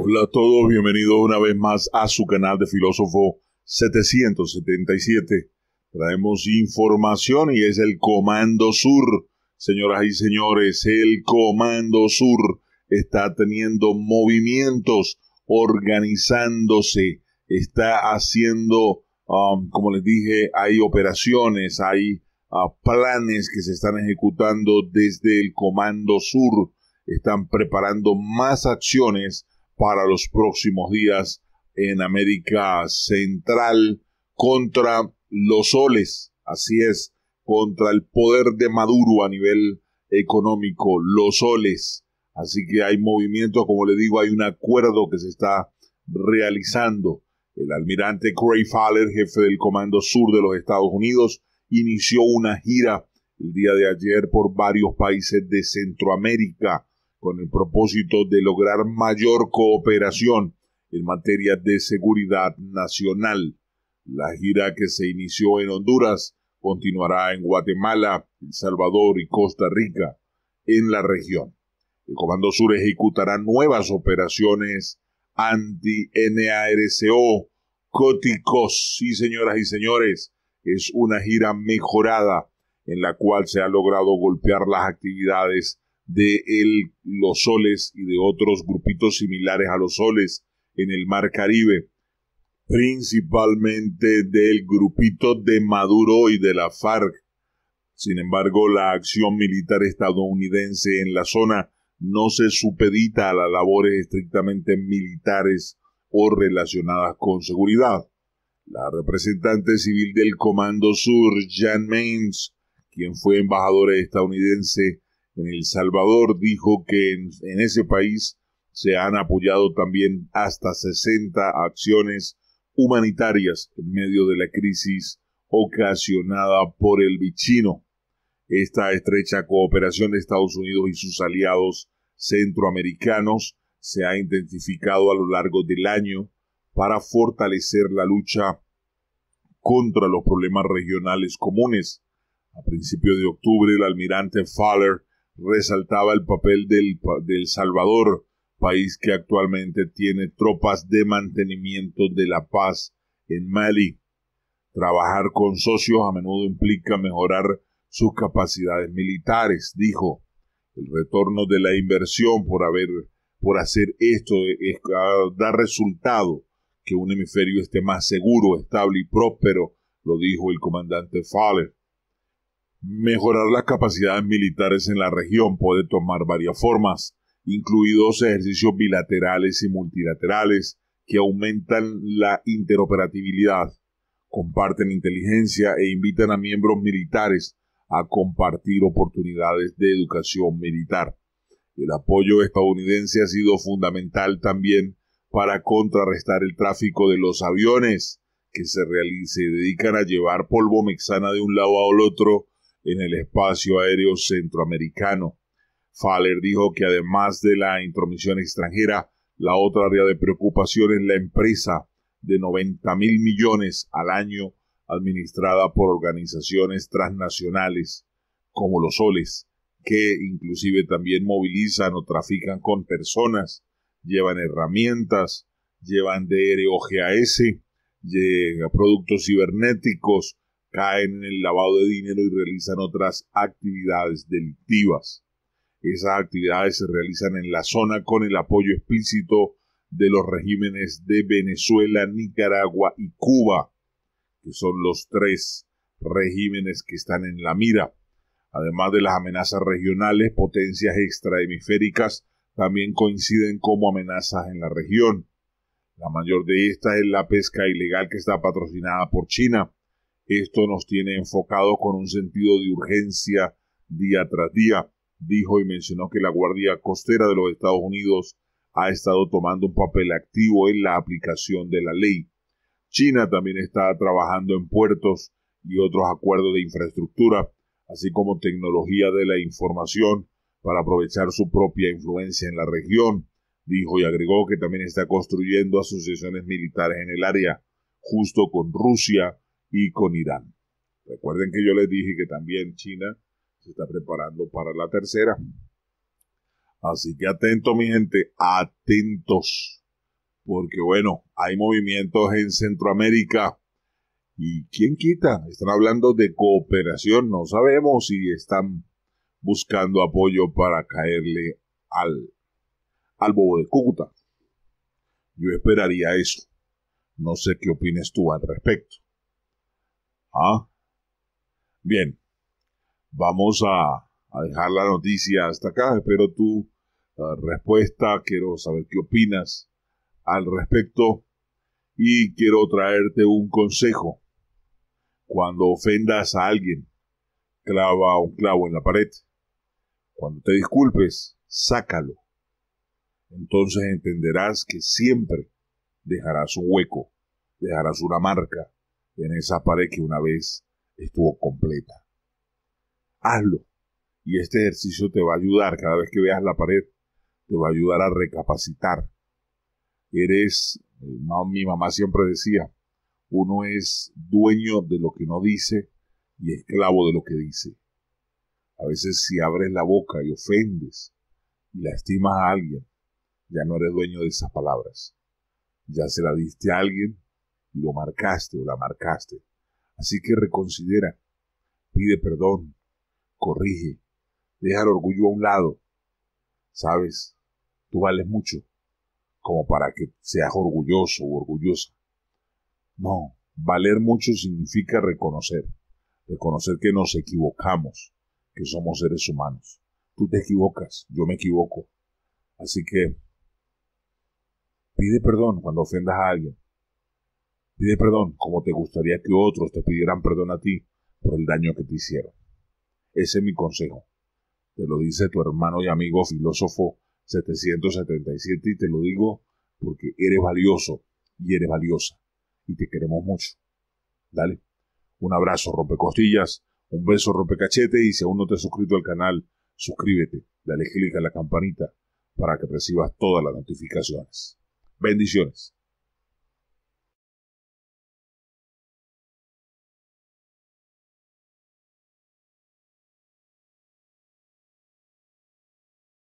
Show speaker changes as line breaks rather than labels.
Hola a todos, bienvenidos una vez más a su canal de Filósofo 777. Traemos información y es el Comando Sur. Señoras y señores, el Comando Sur está teniendo movimientos, organizándose, está haciendo, um, como les dije, hay operaciones, hay uh, planes que se están ejecutando desde el Comando Sur. Están preparando más acciones para los próximos días en América Central contra los soles, así es, contra el poder de Maduro a nivel económico, los soles. Así que hay movimiento, como le digo, hay un acuerdo que se está realizando. El almirante Craig Fowler, jefe del Comando Sur de los Estados Unidos, inició una gira el día de ayer por varios países de Centroamérica con el propósito de lograr mayor cooperación en materia de seguridad nacional. La gira que se inició en Honduras continuará en Guatemala, El Salvador y Costa Rica en la región. El Comando Sur ejecutará nuevas operaciones anti-NARCO, Cóticos. Sí, señoras y señores, es una gira mejorada en la cual se ha logrado golpear las actividades de los soles y de otros grupitos similares a los soles en el mar Caribe, principalmente del grupito de Maduro y de la FARC. Sin embargo, la acción militar estadounidense en la zona no se supedita a las labores estrictamente militares o relacionadas con seguridad. La representante civil del Comando Sur, Jan Mains quien fue embajadora estadounidense en El Salvador dijo que en, ese país se han apoyado también hasta 60 acciones humanitarias en medio de la crisis ocasionada por el bichino. Esta estrecha cooperación de Estados Unidos y sus aliados centroamericanos se ha intensificado a lo largo del año para fortalecer la lucha contra los problemas regionales comunes. A principios de octubre, el almirante Fowler, resaltaba el papel del, Salvador, país que actualmente tiene tropas de mantenimiento de la paz en Mali. Trabajar con socios a menudo implica mejorar sus capacidades militares, dijo. El retorno de la inversión por haber por hacer esto da resultado que un hemisferio esté más seguro, estable y próspero, lo dijo el comandante Fowler. Mejorar las capacidades militares en la región puede tomar varias formas, incluidos ejercicios bilaterales y multilaterales que aumentan la interoperabilidad, comparten inteligencia e invitan a miembros militares a compartir oportunidades de educación militar. El apoyo estadounidense ha sido fundamental también para contrarrestar el tráfico de los aviones que se, se dedican a llevar polvo mexana de un lado al otro en el espacio aéreo centroamericano. Faller dijo que además de la intromisión extranjera, la otra área de preocupación es la empresa de 90 mil millones al año administrada por organizaciones transnacionales como los soles, que inclusive también movilizan o trafican con personas, llevan herramientas, llevan DROGAS, productos cibernéticos, caen en el lavado de dinero y realizan otras actividades delictivas. Esas actividades se realizan en la zona con el apoyo explícito de los regímenes de Venezuela, Nicaragua y Cuba, que son los tres regímenes que están en la mira. Además de las amenazas regionales, potencias extrahemisféricas también coinciden como amenazas en la región. La mayor de estas es la pesca ilegal que está patrocinada por China, esto nos tiene enfocado con un sentido de urgencia día tras día, dijo y mencionó que la Guardia Costera de los Estados Unidos ha estado tomando un papel activo en la aplicación de la ley. China también está trabajando en puertos y otros acuerdos de infraestructura, así como tecnología de la información para aprovechar su propia influencia en la región, dijo y agregó que también está construyendo asociaciones militares en el área, justo con Rusia, y con Irán. Recuerden que yo les dije que también China se está preparando para la tercera. Así que atento mi gente, atentos, porque bueno, hay movimientos en Centroamérica. ¿Y quién quita? Están hablando de cooperación, no sabemos si están buscando apoyo para caerle al, al bobo de Cúcuta. Yo esperaría eso. No sé qué opines tú al respecto. ¿Ah? Bien, vamos a, dejar la noticia hasta acá. Espero tu eh, respuesta. Quiero saber qué opinas al respecto. Y quiero traerte un consejo. Cuando ofendas a alguien, clava un clavo en la pared. Cuando te disculpes, sácalo. Entonces entenderás que siempre dejarás un hueco, dejarás una marca en esa pared que una vez estuvo completa. Hazlo. Y este ejercicio te va a ayudar, cada vez que veas la pared, te va a ayudar a recapacitar. Eres, eh, mi mamá siempre decía, uno es dueño de lo que no dice y esclavo de lo que dice. A veces si abres la boca y ofendes y lastimas a alguien, ya no eres dueño de esas palabras. Ya se la diste a alguien lo marcaste o la marcaste. Así que reconsidera, pide perdón, corrige, deja el orgullo a un lado. Sabes, tú vales mucho como para que seas orgulloso o orgullosa. No, valer mucho significa reconocer, reconocer que nos equivocamos, que somos seres humanos. Tú te equivocas, yo me equivoco. Así que pide perdón cuando ofendas a alguien, Pide perdón como te gustaría que otros te pidieran perdón a ti por el daño que te hicieron. Ese es mi consejo. Te lo dice tu hermano y amigo filósofo 777 y te lo digo porque eres valioso y eres valiosa y te queremos mucho. Dale. Un abrazo, rompecostillas, un beso, rompecachete y si aún no te has suscrito al canal, suscríbete, dale clic a la campanita para que recibas todas las notificaciones. Bendiciones.